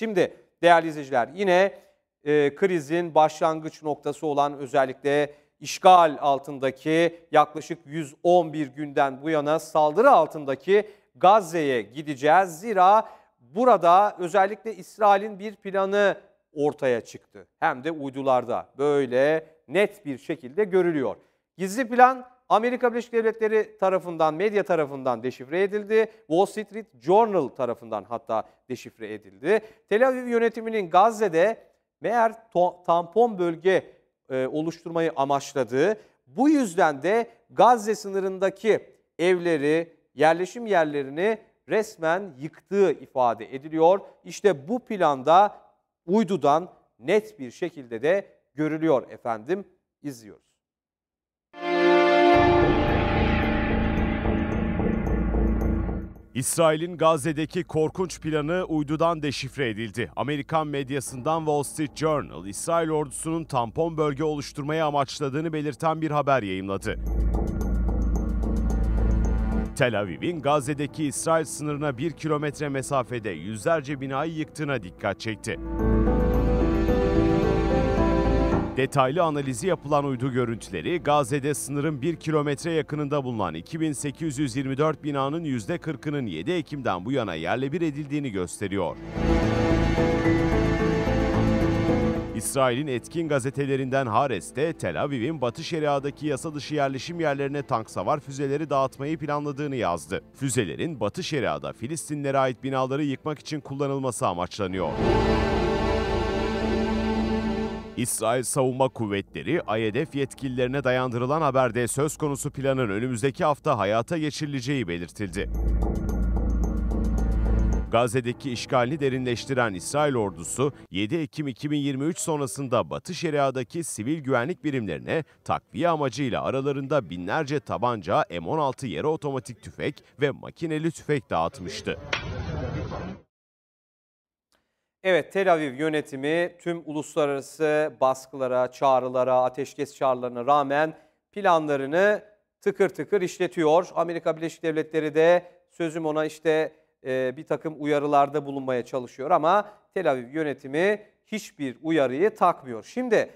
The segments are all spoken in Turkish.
Şimdi değerli izleyiciler yine e, krizin başlangıç noktası olan özellikle işgal altındaki yaklaşık 111 günden bu yana saldırı altındaki Gazze'ye gideceğiz. Zira burada özellikle İsrail'in bir planı ortaya çıktı. Hem de uydularda böyle net bir şekilde görülüyor. Gizli plan Amerika Birleşik Devletleri tarafından, medya tarafından deşifre edildi. Wall Street Journal tarafından hatta deşifre edildi. Tel Aviv yönetiminin Gazze'de meğer tampon bölge e, oluşturmayı amaçladığı, bu yüzden de Gazze sınırındaki evleri, yerleşim yerlerini resmen yıktığı ifade ediliyor. İşte bu planda uydudan net bir şekilde de görülüyor efendim. izliyoruz. İsrail'in Gazze'deki korkunç planı uydudan deşifre edildi. Amerikan medyasından Wall Street Journal, İsrail ordusunun tampon bölge oluşturmayı amaçladığını belirten bir haber yayımladı. Tel Aviv'in Gazze'deki İsrail sınırına bir kilometre mesafede yüzlerce binayı yıktığına dikkat çekti. Detaylı analizi yapılan uydu görüntüleri Gazze'de sınırın 1 kilometre yakınında bulunan 2824 binanın %40'ının 7 Ekim'den bu yana yerle bir edildiğini gösteriyor. İsrail'in etkin gazetelerinden Hares'te Tel Aviv'in Batı Şeria'daki yasa dışı yerleşim yerlerine tank savar füzeleri dağıtmayı planladığını yazdı. Füzelerin Batı Şeria'da Filistinlere ait binaları yıkmak için kullanılması amaçlanıyor. İsrail Savunma Kuvvetleri, IEDF yetkililerine dayandırılan haberde söz konusu planın önümüzdeki hafta hayata geçirileceği belirtildi. Gazze'deki işgalini derinleştiren İsrail ordusu 7 Ekim 2023 sonrasında Batı Şeria'daki sivil güvenlik birimlerine takviye amacıyla aralarında binlerce tabanca, M16 yarı otomatik tüfek ve makineli tüfek dağıtmıştı. Evet Tel Aviv yönetimi tüm uluslararası baskılara, çağrılara, ateşkes çağrılarına rağmen planlarını tıkır tıkır işletiyor. Amerika Birleşik Devletleri de sözüm ona işte e, bir takım uyarılarda bulunmaya çalışıyor ama Tel Aviv yönetimi hiçbir uyarıyı takmıyor. Şimdi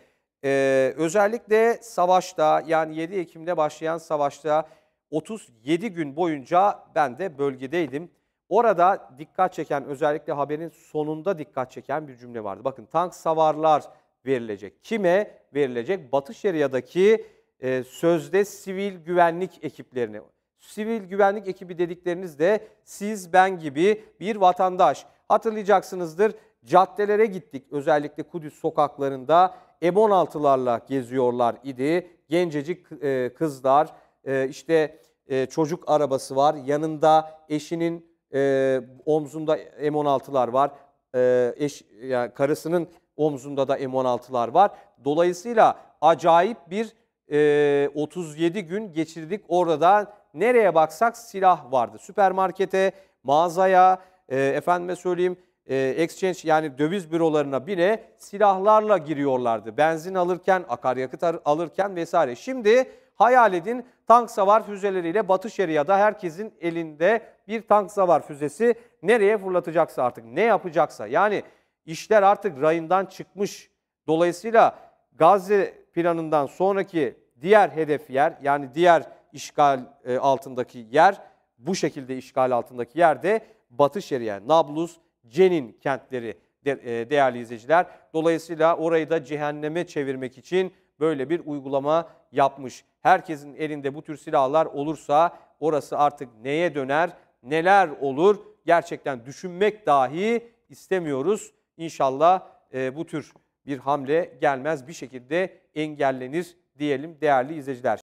e, özellikle savaşta yani 7 Ekim'de başlayan savaşta 37 gün boyunca ben de bölgedeydim. Orada dikkat çeken özellikle haberin sonunda dikkat çeken bir cümle vardı. Bakın tank savarlar verilecek. Kime verilecek? Batı Şeria'daki e, sözde sivil güvenlik ekiplerine. Sivil güvenlik ekibi dedikleriniz de siz ben gibi bir vatandaş. Hatırlayacaksınızdır caddelere gittik. Özellikle Kudüs sokaklarında M16'larla geziyorlar idi. Gencecik e, kızlar, e, işte e, çocuk arabası var. Yanında eşinin e, omzunda M16'lar var. E, eş, yani karısının omzunda da M16'lar var. Dolayısıyla acayip bir e, 37 gün geçirdik. Orada da nereye baksak silah vardı. Süpermarkete, mağazaya, e, efendime söyleyeyim ee, exchange yani döviz bürolarına bile silahlarla giriyorlardı. Benzin alırken, akaryakıt alırken vesaire. Şimdi hayal edin tank savar füzeleriyle Batı Şeria'da herkesin elinde bir tank savar füzesi nereye fırlatacaksa artık ne yapacaksa. Yani işler artık rayından çıkmış. Dolayısıyla Gazze planından sonraki diğer hedef yer yani diğer işgal e, altındaki yer bu şekilde işgal altındaki yerde Batı Şeria, Nablus, Cenin kentleri e, değerli izleyiciler. Dolayısıyla orayı da cehenneme çevirmek için böyle bir uygulama yapmış. Herkesin elinde bu tür silahlar olursa orası artık neye döner, neler olur gerçekten düşünmek dahi istemiyoruz. İnşallah e, bu tür bir hamle gelmez bir şekilde engellenir diyelim değerli izleyiciler.